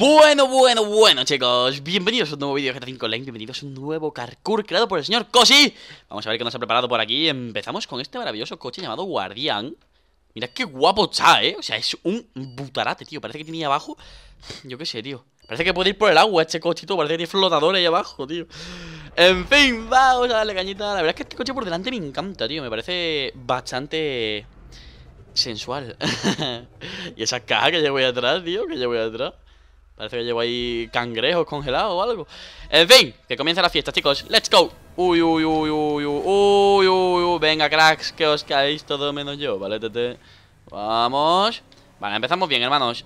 Bueno, bueno, bueno, chicos Bienvenidos a un nuevo vídeo de GTA 5 Online Bienvenidos a un nuevo CarCure creado por el señor Cosi Vamos a ver qué nos ha preparado por aquí Empezamos con este maravilloso coche llamado Guardián Mira qué guapo está, eh O sea, es un butarate, tío Parece que tiene ahí abajo Yo qué sé, tío Parece que puede ir por el agua este cochito Parece que tiene flotador ahí abajo, tío En fin, vamos a darle cañita La verdad es que este coche por delante me encanta, tío Me parece bastante... Sensual Y esa caja que llevo ahí atrás, tío Que llevo ahí atrás Parece que llevo ahí cangrejos congelados o algo. En fin, que comience la fiesta, chicos. ¡Let's go! Uy, uy, uy, uy, uy, uy, uy, Venga, cracks, que os caéis todo menos yo, ¿vale, tete? Vamos. Vale, empezamos bien, hermanos.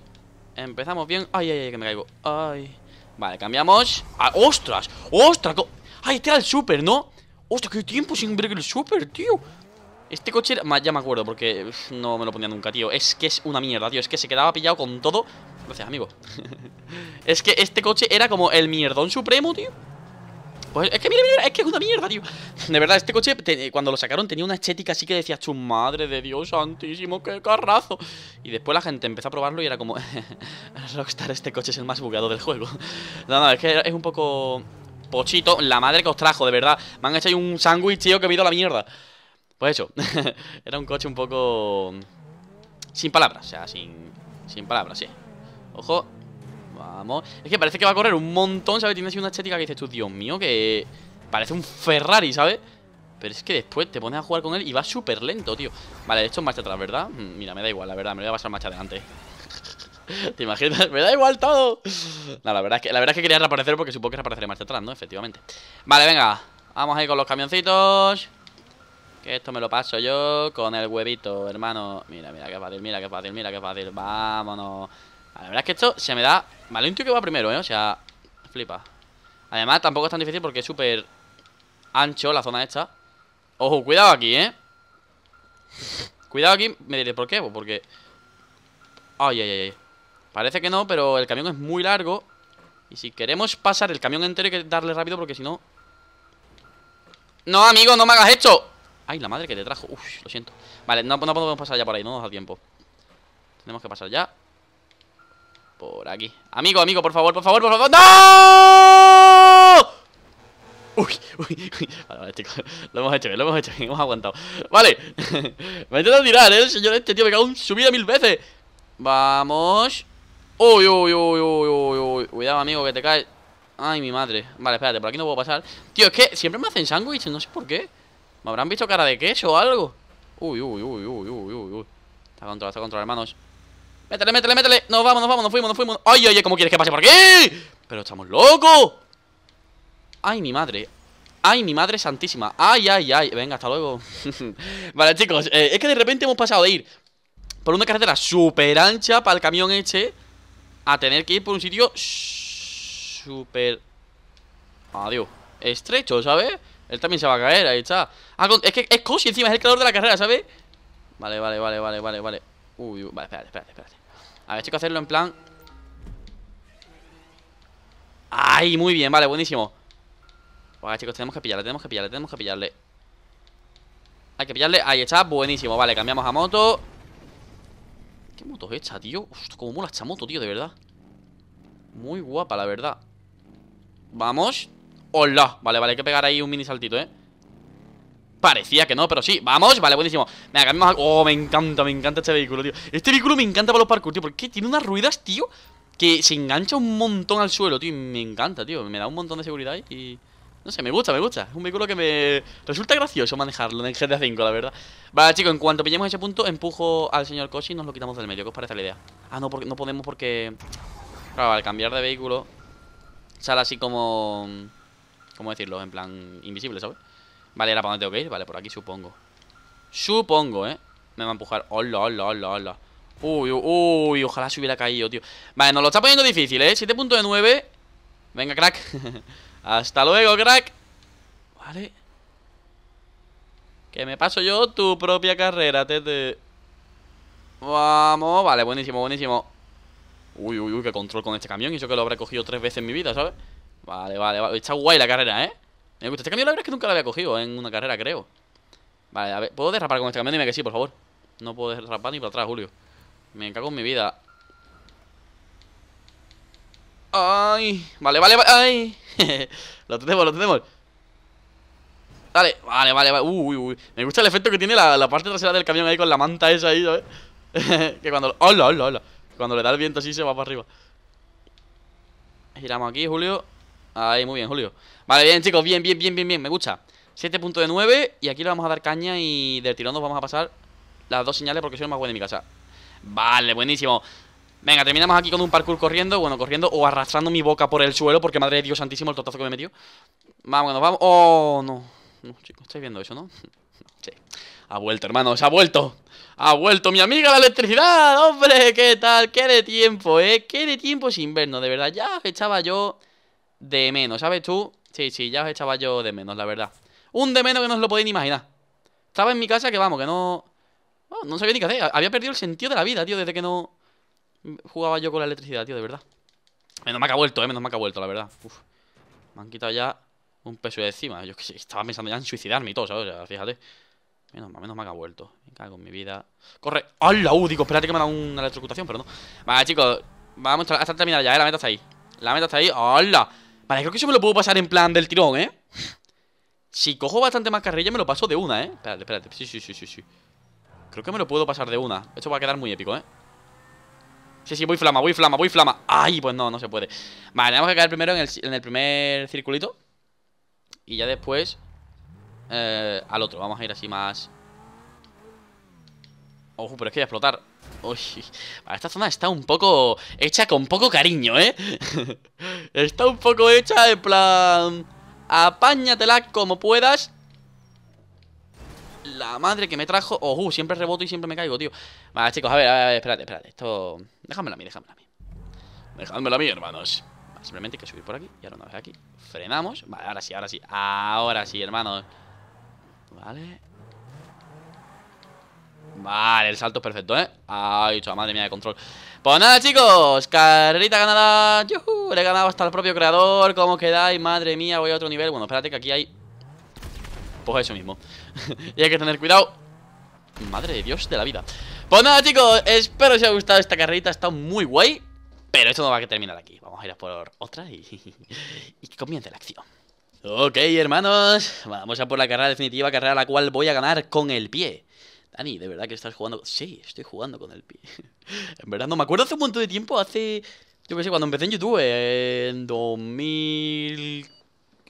Empezamos bien. Ay, ay, ay, que me caigo. Ay. Vale, cambiamos. Ah, ¡Ostras! ¡Ostras! ¡Ay, este era el super, ¿no? ¡Ostras, qué tiempo sin ver el super, tío! Este coche, ya me acuerdo porque no me lo ponía nunca, tío Es que es una mierda, tío, es que se quedaba pillado con todo Gracias, amigo Es que este coche era como el mierdón supremo, tío pues es que mira, mira, es que es una mierda, tío De verdad, este coche, cuando lo sacaron Tenía una estética así que decía tu madre de Dios Santísimo, qué carrazo Y después la gente empezó a probarlo y era como Rockstar, este coche es el más bugueado del juego No, no, es que es un poco Pochito, la madre que os trajo, de verdad Me han hecho ahí un sándwich, tío, que he ido a la mierda pues eso, era un coche un poco... Mm, sin palabras, o sea, sin, sin palabras, sí Ojo, vamos Es que parece que va a correr un montón, ¿sabes? Tiene así una estética que dices tú, Dios mío, que... Parece un Ferrari, ¿sabes? Pero es que después te pones a jugar con él y va súper lento, tío Vale, esto es marcha atrás, ¿verdad? Mm, mira, me da igual, la verdad, me voy a pasar marcha adelante ¿Te imaginas? ¡Me da igual todo! la verdad es que, la verdad que quería reaparecer porque supongo que reapareceré marcha atrás, ¿no? Efectivamente Vale, venga Vamos ahí con los camioncitos que esto me lo paso yo con el huevito, hermano. Mira, mira, qué fácil, mira, qué fácil, mira, qué fácil. Vámonos. La verdad es que esto se me da... Vale, un tío que va primero, ¿eh? O sea, flipa. Además, tampoco es tan difícil porque es súper ancho la zona esta. Ojo, cuidado aquí, ¿eh? Cuidado aquí. Me diré, ¿por qué? Pues porque... Ay, ay, ay. Parece que no, pero el camión es muy largo. Y si queremos pasar el camión entero hay que darle rápido porque si no... ¡No, amigo! ¡No me hagas esto! ¡Ay, la madre que te trajo! Uf, lo siento Vale, no, no podemos pasar ya por ahí, no nos da tiempo Tenemos que pasar ya Por aquí Amigo, amigo, por favor, por favor, por favor ¡No! Uy, uy, uy. Vale, vale, chicos. Lo hemos hecho bien, lo hemos hecho bien. Hemos aguantado. Vale. me intento tirar, ¿eh? El señor este, tío. Me cago en su mil veces. Vamos. Uy, uy, uy, uy, uy, uy. Cuidado, amigo, que te caes. Ay, mi madre. Vale, espérate. Por aquí no puedo pasar. Tío, es que siempre me hacen sándwiches, No sé por qué. ¿Me habrán visto cara de queso o algo? Uy, uy, uy, uy, uy, uy, uy. Está controlado, está controlado, hermanos. Métele, métele, métele. Nos vamos, nos vamos, nos fuimos, nos fuimos. Oye, oye, ¿cómo quieres que pase por aquí? Pero estamos locos. Ay, mi madre. ¡Ay, mi madre santísima! ¡Ay, ay, ay! Venga, hasta luego Vale, chicos, eh, es que de repente hemos pasado de ir Por una carretera súper ancha Para el camión este A tener que ir por un sitio Súper Adiós Estrecho, ¿sabes? Él también se va a caer, ahí está. Ah, es que es cosi encima, es el creador de la carrera, ¿sabes? Vale, vale, vale, vale, vale, vale. Uy, vale, espérate, espérate, espérate. A ver, chicos, hacerlo en plan. ¡Ay! Muy bien, vale, buenísimo. Vale, chicos, tenemos que pillarle, tenemos que pillarle, tenemos que pillarle. Hay que pillarle. Ahí está, buenísimo. Vale, cambiamos a moto. ¿Qué moto es esta, tío? Uf, como mola esta moto, tío, de verdad. Muy guapa, la verdad. Vamos. ¡Hola! Vale, vale, hay que pegar ahí un mini saltito, ¿eh? Parecía que no, pero sí, vamos, vale, buenísimo Me Oh, me encanta, me encanta este vehículo, tío Este vehículo me encanta para los parkour, tío Porque tiene unas ruedas, tío Que se engancha un montón al suelo, tío y me encanta, tío Me da un montón de seguridad y... No sé, me gusta, me gusta. Es un vehículo que me resulta gracioso manejarlo en el GTA V, la verdad. Vale, chicos, en cuanto pillemos ese punto, empujo al señor Koshi y nos lo quitamos del medio. ¿Qué os parece la idea? Ah, no, porque no podemos porque... Claro, al cambiar de vehículo, sale así como... ¿Cómo decirlo? En plan invisible, ¿sabes? Vale, ¿era para dónde tengo Vale, por aquí supongo Supongo, ¿eh? Me va a empujar Hola, hola, hola, hola Uy, uy, ojalá se hubiera caído, tío Vale, nos lo está poniendo difícil, ¿eh? 7.9 Venga, crack Hasta luego, crack Vale Que me paso yo tu propia carrera, tete Vamos, vale, buenísimo, buenísimo Uy, uy, uy, qué control con este camión Y eso que lo habré cogido tres veces en mi vida, ¿sabes? Vale, vale, vale. Está guay la carrera, ¿eh? Me gusta. Este cambio la verdad es que nunca la había cogido en una carrera, creo. Vale, a ver. ¿Puedo derrapar con este camión? Dime que sí, por favor. No puedo derrapar ni para atrás, Julio. Me cago en mi vida. Ay. Vale, vale, vale. Ay. lo tenemos, lo tenemos. Dale, vale, vale, vale. Uy, uy, uy. Me gusta el efecto que tiene la, la parte trasera del camión ahí con la manta esa ahí, ¿eh? que cuando. ¡Hola, hola, hola! Cuando le da el viento así se va para arriba. Giramos aquí, Julio. Ahí, muy bien, Julio Vale, bien, chicos, bien, bien, bien, bien, bien, me gusta 7.9 y aquí le vamos a dar caña y del tirón nos vamos a pasar las dos señales porque soy el más bueno de mi casa Vale, buenísimo Venga, terminamos aquí con un parkour corriendo Bueno, corriendo o arrastrando mi boca por el suelo Porque madre de Dios santísimo el totazo que me metió Vamos, vamos Oh, no No, chicos, estáis viendo eso, ¿no? sí Ha vuelto, hermanos, ha vuelto Ha vuelto mi amiga la electricidad Hombre, ¿qué tal? Qué de tiempo, ¿eh? Qué de tiempo sin vernos, de verdad Ya echaba yo de menos, ¿sabes tú? Sí, sí, ya os echaba yo de menos, la verdad. Un de menos que no os lo podéis ni imaginar. Estaba en mi casa que vamos, que no... no sabía ni qué hacer. Había perdido el sentido de la vida, tío, desde que no jugaba yo con la electricidad, tío, de verdad. Menos me ha vuelto, eh, menos me ha vuelto, la verdad. Uf. Me han quitado ya un peso de encima. Yo que estaba pensando ya en suicidarme y todo, ¿sabes? fíjate. Menos, me ha vuelto. Me cago mi vida. ¡Corre! ¡Hala! Uh, espérate que me ha dado una electrocutación, pero no. Vale, chicos. Vamos a hasta terminar ya, ¿eh? La meta está ahí. La meta está ahí. ¡Hala! Vale, creo que eso me lo puedo pasar en plan del tirón, ¿eh? Si cojo bastante más carrilla me lo paso de una, ¿eh? Espérate, espérate, sí, sí, sí, sí, sí Creo que me lo puedo pasar de una Esto va a quedar muy épico, ¿eh? Sí, sí, voy flama, voy flama, voy flama Ay, pues no, no se puede Vale, tenemos que caer primero en el, en el primer circulito Y ya después eh, Al otro, vamos a ir así más Ojo, pero es que voy a explotar Uy, esta zona está un poco hecha con poco cariño, ¿eh? está un poco hecha en plan... Apáñatela como puedas. La madre que me trajo... Oh, uh, siempre reboto y siempre me caigo, tío. Vale, chicos, a ver, a ver, espérate, espérate. Esto... Déjamela a mí, déjamela a mí. Dejádmela a mí, hermanos. simplemente hay que subir por aquí. Y ahora una vez aquí. Frenamos. Vale, ahora sí, ahora sí. Ahora sí, hermanos. Vale. Vale, el salto es perfecto, ¿eh? Ay, chaval, madre mía de control Pues nada, chicos, carrerita ganada yo Le he ganado hasta el propio creador ¿Cómo quedáis? Madre mía, voy a otro nivel Bueno, espérate que aquí hay... Pues eso mismo Y hay que tener cuidado Madre de Dios de la vida Pues nada, chicos, espero que os haya gustado esta carrerita Está muy guay Pero esto no va a terminar aquí Vamos a ir a por otra y, y que comience la acción Ok, hermanos Vamos a por la carrera definitiva Carrera la cual voy a ganar con el pie Dani, ¿de verdad que estás jugando? Sí, estoy jugando con el pie. en verdad, no me acuerdo hace un montón de tiempo, hace. Yo qué sé, cuando empecé en YouTube, en 2000.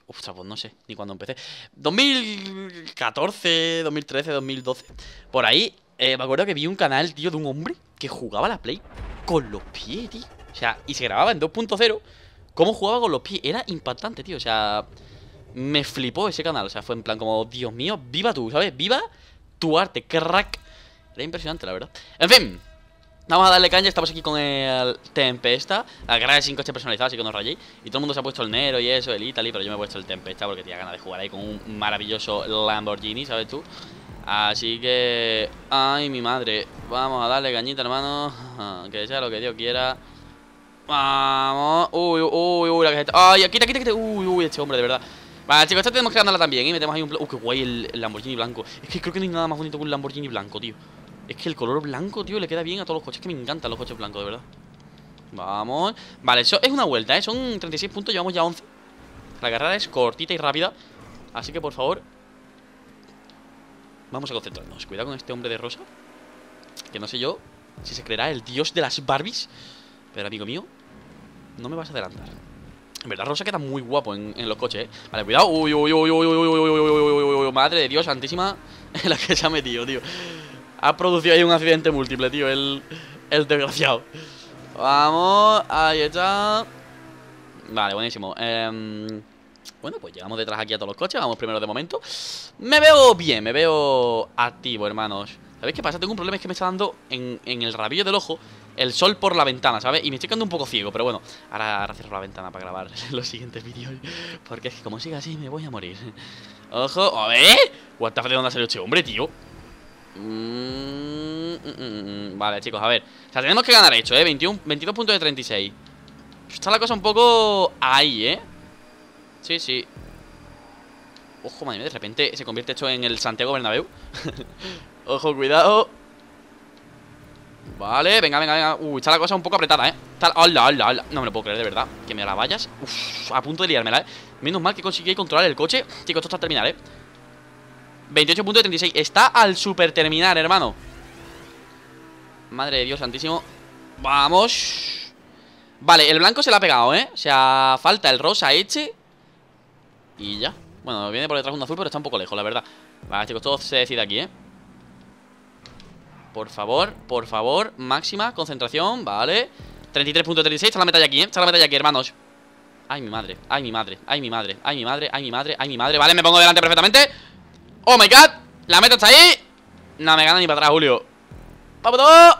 Ostras, pues no sé, ni cuando empecé. 2014, 2013, 2012. Por ahí, eh, me acuerdo que vi un canal, tío, de un hombre que jugaba la Play con los pies, tío. O sea, y se grababa en 2.0. ¿Cómo jugaba con los pies? Era impactante, tío. O sea, me flipó ese canal. O sea, fue en plan como, Dios mío, viva tú, ¿sabes? Viva tu arte, qué Era impresionante, la verdad. En fin, Vamos a darle caña, estamos aquí con el Tempesta La 5 este personalizado, así que no rayé Y todo el mundo se ha puesto el Nero y eso, el Italy Pero yo me he puesto el Tempesta porque tenía ganas de jugar ahí con un maravilloso Lamborghini, ¿sabes tú? Así que... Ay, mi madre Vamos a darle cañita, hermano Que sea lo que Dios quiera Vamos Uy, uy, uy, la cajeta Ay, quita, quita, quita Uy, uy, este hombre, de verdad Vale, chicos, esta tenemos que ganarla también, ¿eh? Metemos ahí un... ¡Uh, qué guay el, Lamborghini blanco! Es que creo que no hay nada más bonito que un Lamborghini blanco, tío. Es que el color blanco, tío, le queda bien a todos los coches. Es que me encantan los coches blancos, de verdad. Vamos. Vale, eso es una vuelta, ¿eh? Son 36 puntos, llevamos ya 11. La carrera es cortita y rápida. Así que, por favor... Vamos a concentrarnos. Cuidado con este hombre de rosa. Que no sé yo si se creerá el dios de las Barbies. Pero, amigo mío, no me vas a adelantar. En verdad, Rosa queda muy guapo en, los coches, ¿eh? Vale, cuidado. madre de Dios, santísima. la que se ha metido, tío. Ha producido ahí un accidente múltiple, tío. El, el desgraciado. Vamos, ahí está. Vale, buenísimo. Em, bueno, pues llegamos detrás aquí a todos los coches. Vamos primero de momento. Me veo bien, me veo activo, hermanos. ¿Sabéis qué pasa? Tengo un problema, es que me está dando en el rabillo del ojo el sol por la ventana, ¿sabes? Y me estoy quedando un poco ciego, pero bueno, ahora, ahora cierro la ventana para grabar los siguientes vídeos. Porque es que como siga así me voy a morir. Ojo, a ver. What the fuck, ¿de dónde ha salido este hombre, tío? Mm, mm, mm, vale, chicos, a ver. O sea, tenemos que ganar esto, ¿eh? 21, 22 puntos de 36. Está la cosa un poco ahí, ¿eh? Sí, sí. Ojo, madre mía, de repente se convierte esto en el Santiago Bernabéu. Ojo, cuidado. Vale, venga, venga, venga Uy, uh, está la cosa un poco apretada, ¿eh? Está la... ¡Hala, No me lo puedo creer, de verdad Que me la vayas Uf, a punto de liármela, ¿eh? Menos mal que conseguí controlar el coche Chicos, esto está al terminar, ¿eh? 28.36 Está al super terminar, hermano Madre de Dios santísimo Vamos Vale, el blanco se le ha pegado, ¿eh? O sea, falta el rosa este Y ya Bueno, viene por detrás un azul, pero está un poco lejos, la verdad Vale, chicos, todo se decide aquí, ¿eh? Por favor, por favor, máxima concentración, vale 33.36, está la ya aquí, ¿eh? está la ya aquí, hermanos Ay, mi madre, ay, mi madre, ay, mi madre, ay, mi madre, ay, mi madre, ay, mi madre Vale, me pongo delante perfectamente Oh my god, la meta está ahí No me gana ni para atrás, Julio ¡Vámonos!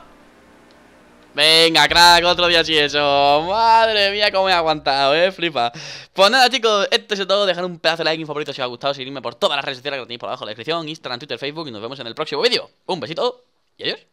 Venga, crack, otro día así eso Madre mía, cómo he aguantado, eh, flipa Pues nada, chicos, esto es todo Dejar un pedazo de like, un favorito si os ha gustado Seguirme por todas las redes sociales que tenéis por abajo en la descripción Instagram, Twitter, Facebook Y nos vemos en el próximo vídeo Un besito y ayer,